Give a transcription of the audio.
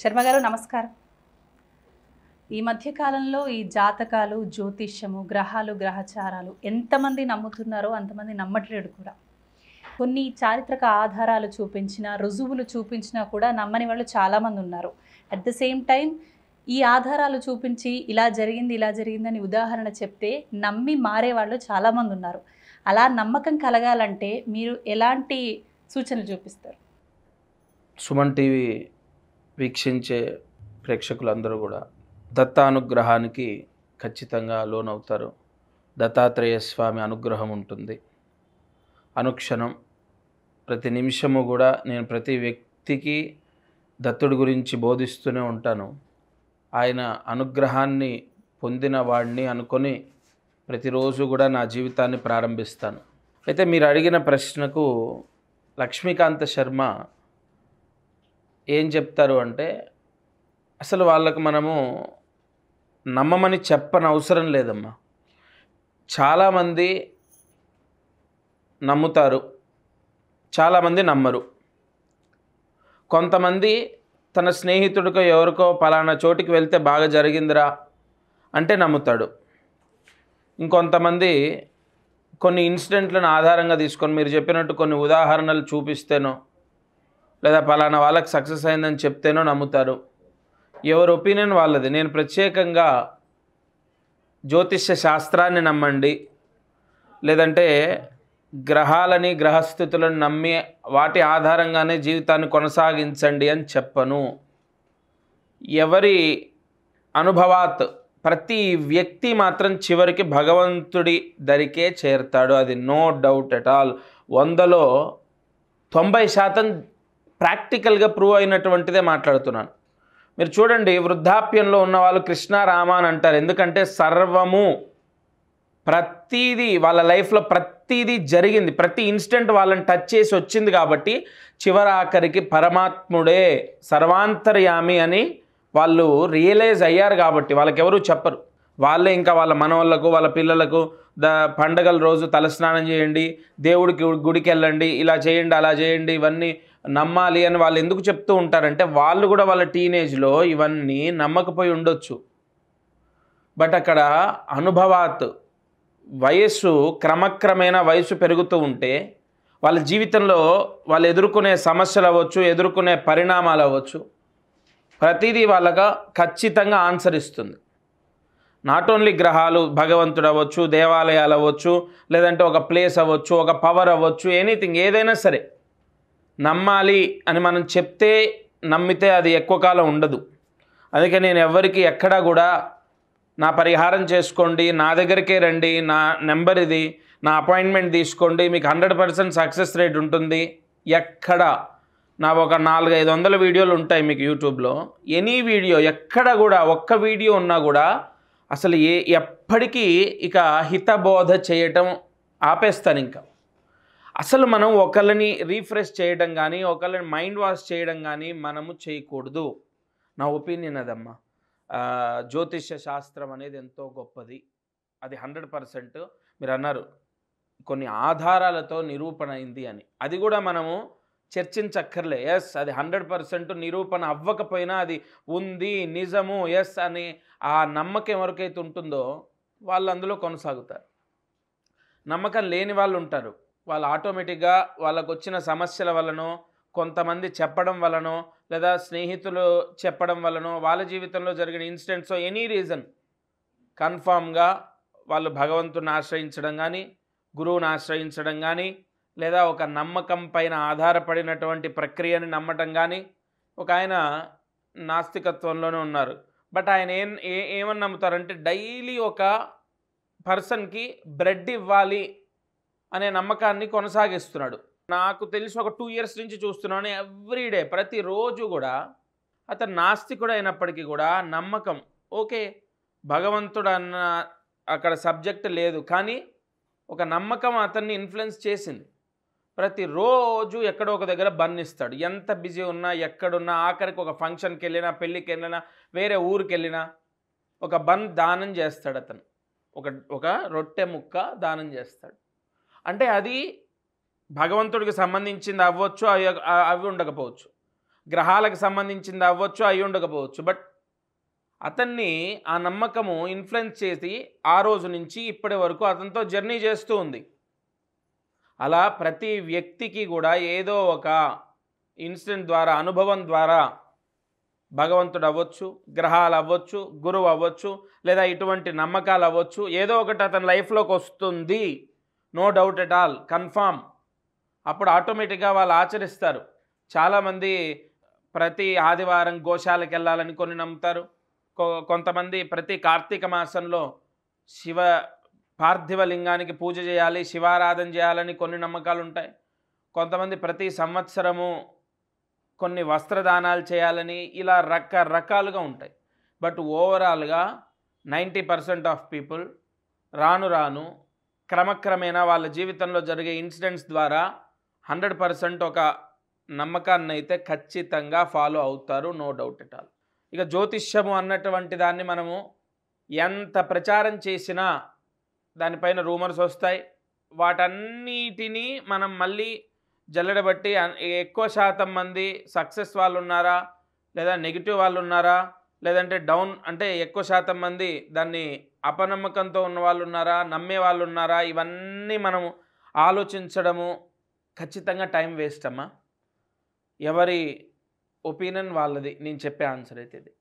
శర్మ గారు నమస్కారం ఈ మధ్య కాలంలో ఈ జాతకాలు జ్యోతిష్యము గ్రహాలు గ్రహచారాలు ఎంతమంది నమ్ముతున్నారో అంతమంది నమ్మట్లేడు కూడా కొన్ని చారిత్రక ఆధారాలు చూపించిన రుజువులు చూపించినా కూడా నమ్మని వాళ్ళు చాలామంది ఉన్నారు అట్ ద సేమ్ టైం ఈ ఆధారాలు చూపించి ఇలా జరిగింది ఇలా జరిగిందని ఉదాహరణ చెప్తే నమ్మి మారే వాళ్ళు చాలామంది ఉన్నారు అలా నమ్మకం కలగాలంటే మీరు ఎలాంటి సూచనలు చూపిస్తారు సుమన్ టీవీ వీక్షించే ప్రేక్షకులందరూ కూడా దత్తానుగ్రహానికి ఖచ్చితంగా లోనవుతారు దత్తాత్రేయ స్వామి అనుగ్రహం ఉంటుంది అనుక్షణం ప్రతి నిమిషము కూడా నేను ప్రతి వ్యక్తికి దత్తుడి గురించి బోధిస్తూనే ఉంటాను ఆయన అనుగ్రహాన్ని పొందిన వాడిని అనుకొని ప్రతిరోజు కూడా నా జీవితాన్ని ప్రారంభిస్తాను అయితే మీరు అడిగిన ప్రశ్నకు లక్ష్మీకాంత శర్మ ఏం చెప్తారు అంటే అసలు వాళ్ళకు మనము నమ్మమని చెప్పని అవసరం లేదమ్మా చాలామంది నమ్ముతారు చాలామంది నమ్మరు కొంతమంది తన స్నేహితుడికో ఎవరికో పలానా చోటికి వెళ్తే బాగా జరిగిందిరా అంటే నమ్ముతాడు ఇంకొంతమంది కొన్ని ఇన్సిడెంట్లను ఆధారంగా తీసుకొని మీరు చెప్పినట్టు కొన్ని ఉదాహరణలు చూపిస్తేనో లేదా పలానా వాళ్ళకి సక్సెస్ అయిందని చెప్తేనో నమ్ముతారు ఎవరి ఒపీనియన్ వాళ్ళది నేను ప్రత్యేకంగా జ్యోతిష్య శాస్త్రాన్ని నమ్మండి లేదంటే గ్రహాలని గ్రహస్థితులను నమ్మి వాటి ఆధారంగానే జీవితాన్ని కొనసాగించండి అని చెప్పను ఎవరి అనుభవాత్ ప్రతి వ్యక్తి మాత్రం చివరికి భగవంతుడి దరికే చేరుతాడు అది నో డౌట్ అట్ ఆల్ వందలో తొంభై శాతం ప్రాక్టికల్గా ప్రూవ్ అయినటువంటిదే మాట్లాడుతున్నాను మీరు చూడండి వృద్ధాప్యంలో ఉన్నవాళ్ళు కృష్ణ రామ అని అంటారు ఎందుకంటే సర్వము ప్రతీది వాళ్ళ లైఫ్లో ప్రతీది జరిగింది ప్రతి ఇన్స్టెంట్ వాళ్ళని టచ్ చేసి వచ్చింది కాబట్టి చివరాఖరికి పరమాత్ముడే సర్వాంతర్యామి అని వాళ్ళు రియలైజ్ అయ్యారు కాబట్టి వాళ్ళకెవరూ చెప్పరు వాళ్ళే ఇంకా వాళ్ళ మనవాళ్ళకు వాళ్ళ పిల్లలకు ద పండగల రోజు తలస్నానం చేయండి దేవుడికి గుడికి వెళ్ళండి ఇలా చేయండి అలా చేయండి ఇవన్నీ నమ్మాలి అని వాళ్ళు ఎందుకు చెప్తూ ఉంటారంటే వాళ్ళు కూడా వాళ్ళ టీనేజ్లో ఇవన్నీ నమ్మకపోయి ఉండొచ్చు బట్ అక్కడ అనుభవాత్ వయస్సు క్రమక్రమేణ వయసు పెరుగుతూ ఉంటే వాళ్ళ జీవితంలో వాళ్ళు ఎదుర్కొనే సమస్యలు అవ్వచ్చు ఎదుర్కొనే పరిణామాలు అవ్వచ్చు ప్రతిదీ వాళ్ళగా ఖచ్చితంగా ఆన్సర్ ఇస్తుంది నాట్ ఓన్లీ గ్రహాలు భగవంతుడు అవ్వచ్చు దేవాలయాలు అవ్వచ్చు లేదంటే ఒక ప్లేస్ అవ్వచ్చు ఒక పవర్ అవ్వచ్చు ఎనీథింగ్ ఏదైనా సరే నమ్మాలి అని మనం చెప్తే నమ్మితే అది ఎక్కువ కాలం ఉండదు అందుకే నేను ఎవరికి ఎక్కడా కూడా నా పరిహారం చేసుకోండి నా దగ్గరికే రండి నా నెంబర్ ఇది నా అపాయింట్మెంట్ తీసుకోండి మీకు హండ్రెడ్ పర్సెంట్ సక్సెస్ రేట్ ఉంటుంది ఎక్కడ నా ఒక నాలుగు ఐదు వందల వీడియోలు ఉంటాయి మీకు యూట్యూబ్లో ఎనీ వీడియో ఎక్కడ కూడా ఒక్క వీడియో ఉన్నా కూడా అసలు ఏ ఎప్పటికీ ఇక హితబోధ చేయటం ఆపేస్తాను ఇంకా అసలు మనం ఒకళ్ళని రీఫ్రెష్ చేయడం కానీ ఒకళ్ళని మైండ్ వాష్ చేయడం కానీ మనము చేయకూడదు నా ఒపీనియన్ అదమ్మా జ్యోతిష శాస్త్రం అనేది ఎంతో గొప్పది అది హండ్రెడ్ పర్సెంట్ మీరు అన్నారు కొన్ని ఆధారాలతో నిరూపణ అయింది అని అది కూడా మనము చర్చించక్కర్లే ఎస్ అది హండ్రెడ్ పర్సెంట్ నిరూపణ అవ్వకపోయినా అది ఉంది నిజము ఎస్ అని ఆ నమ్మకం ఎవరికైతే ఉంటుందో వాళ్ళు అందులో కొనసాగుతారు నమ్మకం లేని వాళ్ళు ఉంటారు వాళ్ళు ఆటోమేటిక్గా వాళ్ళకు వచ్చిన సమస్యల వలనో కొంతమంది చెప్పడం వలనో లేదా స్నేహితులు చెప్పడం వలనో వాళ్ళ జీవితంలో జరిగిన ఇన్సిడెంట్స్ ఎనీ రీజన్ కన్ఫామ్గా వాళ్ళు భగవంతుని ఆశ్రయించడం కానీ గురువుని ఆశ్రయించడం కానీ లేదా ఒక నమ్మకం పైన ఆధారపడినటువంటి ప్రక్రియని నమ్మటం కానీ ఒక ఆయన నాస్తికత్వంలోనే ఉన్నారు బట్ ఆయన ఏం ఏ ఏమని నమ్ముతారంటే డైలీ ఒక పర్సన్కి బ్రెడ్ ఇవ్వాలి అనే నమ్మకాన్ని కొనసాగిస్తున్నాడు నాకు తెలిసి ఒక టూ ఇయర్స్ నుంచి చూస్తున్నాను ఎవ్రీడే ప్రతిరోజు కూడా అతను నాస్తికుడు అయినప్పటికీ కూడా నమ్మకం ఓకే భగవంతుడు అన్న అక్కడ సబ్జెక్ట్ లేదు కానీ ఒక నమ్మకం అతన్ని ఇన్ఫ్లుయెన్స్ చేసింది ప్రతిరోజు ఎక్కడో ఒక దగ్గర బన్ ఇస్తాడు ఎంత బిజీ ఉన్నా ఎక్కడున్నా ఆఖరికి ఒక ఫంక్షన్కి వెళ్ళినా పెళ్ళికి వెళ్ళినా వేరే ఊరికి వెళ్ళినా ఒక బన్ దానం చేస్తాడు అతను ఒక ఒక రొట్టె ముక్క దానం చేస్తాడు అంటే అది భగవంతుడికి సంబంధించింది అవ్వచ్చు అవి అవి ఉండకపోవచ్చు గ్రహాలకు సంబంధించింది అవ్వచ్చు అవి ఉండకపోవచ్చు బట్ అతన్ని ఆ నమ్మకము ఇన్ఫ్లుయెన్స్ చేసి ఆ రోజు నుంచి ఇప్పటి వరకు అతనితో జర్నీ చేస్తూ ఉంది అలా ప్రతి వ్యక్తికి కూడా ఏదో ఒక ఇన్సిడెంట్ ద్వారా అనుభవం ద్వారా భగవంతుడు అవ్వచ్చు గ్రహాలు అవ్వచ్చు గురువు అవ్వచ్చు లేదా ఇటువంటి నమ్మకాలు అవ్వచ్చు ఏదో ఒకటి అతని లైఫ్లోకి వస్తుంది no doubt at all confirm అప్పుడు ఆటోమేటిక్గా వాళ్ళు ఆచరిస్తారు చాలామంది ప్రతి ఆదివారం గోశాలకు వెళ్ళాలని కొన్ని నమ్ముతారు కొంతమంది ప్రతి కార్తీక మాసంలో శివ పార్థివ లింగానికి పూజ చేయాలి శివారాధన చేయాలని కొన్ని నమ్మకాలు ఉంటాయి కొంతమంది ప్రతి సంవత్సరము కొన్ని వస్త్రదానాలు చేయాలని ఇలా రకరకాలుగా ఉంటాయి బట్ ఓవరాల్గా నైంటీ పర్సెంట్ ఆఫ్ పీపుల్ రాను రాను క్రమక్రమేణా వాళ్ళ జీవితంలో జరిగే ఇన్సిడెంట్స్ ద్వారా హండ్రెడ్ పర్సెంట్ ఒక నమ్మకాన్ని అయితే ఖచ్చితంగా ఫాలో అవుతారు నో డౌట్ ఎట్ ఆల్ ఇక జ్యోతిష్యము అన్నటువంటి దాన్ని మనము ఎంత ప్రచారం చేసినా దానిపైన రూమర్స్ వస్తాయి వాటన్నిటినీ మనం మళ్ళీ జల్లడబట్టి ఎక్కువ శాతం మంది సక్సెస్ వాళ్ళు ఉన్నారా లేదా నెగిటివ్ వాళ్ళు ఉన్నారా లేదంటే డౌన్ అంటే ఎక్కువ శాతం మంది దాన్ని అపనమ్మకంతో ఉన్న వాళ్ళు ఉన్నారా నమ్మే వాళ్ళు ఉన్నారా ఇవన్నీ మనము ఆలోచించడము ఖచ్చితంగా టైం వేస్ట్ అమ్మా ఎవరి ఒపీనియన్ వాళ్ళది నేను చెప్పే ఆన్సర్ అయితే ఇది